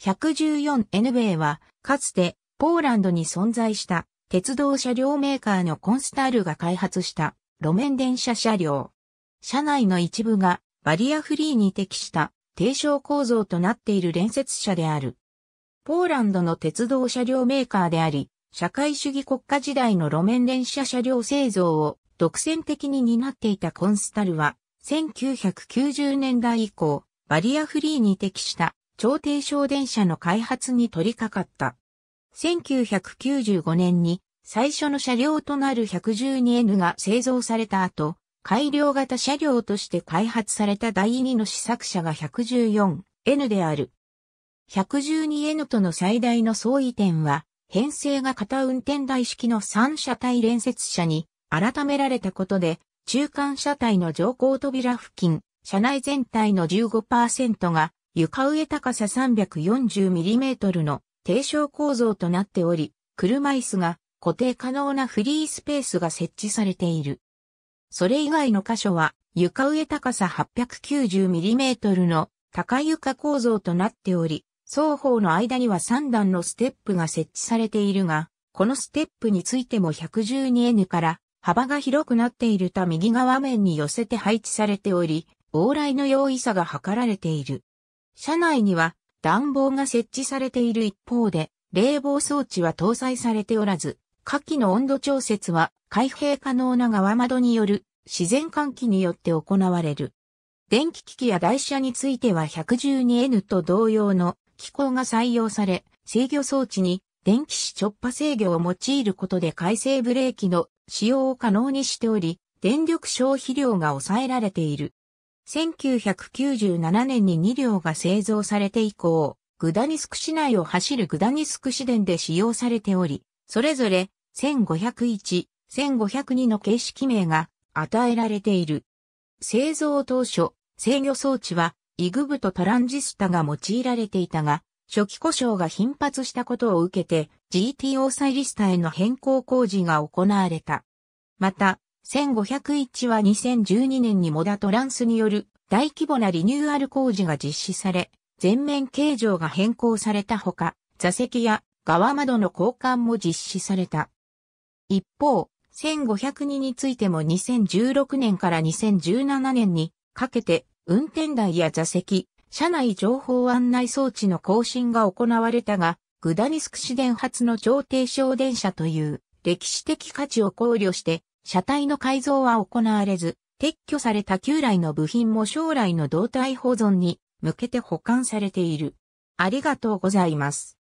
114N b は、かつてポーランドに存在した鉄道車両メーカーのコンスタールが開発した路面電車車両。車内の一部がバリアフリーに適した低床構造となっている連接車である。ポーランドの鉄道車両メーカーであり、社会主義国家時代の路面電車車両製造を独占的に担っていたコンスタルは、1990年代以降、バリアフリーに適した超低省電車の開発に取り掛かった。1995年に最初の車両となる 112N が製造された後、改良型車両として開発された第2の試作車が 114N である。112N との最大の相違点は、編成が型運転台式の3車体連接車に改められたことで、中間車体の乗降扉付近、車内全体の15%が床上高さ 340mm の低床構造となっており、車椅子が固定可能なフリースペースが設置されている。それ以外の箇所は床上高さ 890mm の高床構造となっており、双方の間には3段のステップが設置されているが、このステップについても 112N から幅が広くなっているた右側面に寄せて配置されており、往来の容易さが図られている。車内には暖房が設置されている一方で、冷房装置は搭載されておらず、下記の温度調節は開閉可能な側窓による自然換気によって行われる。電気機器や台車については 112N と同様の機構が採用され、制御装置に電気子直波制御を用いることで回生ブレーキの使用を可能にしており、電力消費量が抑えられている。1997年に2両が製造されて以降、グダニスク市内を走るグダニスク市電で使用されており、それぞれ1501、1502の形式名が与えられている。製造当初、制御装置はイグブとトランジスタが用いられていたが、初期故障が頻発したことを受けて GTO サイリスタへの変更工事が行われた。また、1501は2012年にモダトランスによる大規模なリニューアル工事が実施され、全面形状が変更されたほか、座席や側窓の交換も実施された。一方、1502についても2016年から2017年にかけて運転台や座席、車内情報案内装置の更新が行われたが、グダニスク市電発の超低床電車という歴史的価値を考慮して車体の改造は行われず、撤去された旧来の部品も将来の胴体保存に向けて保管されている。ありがとうございます。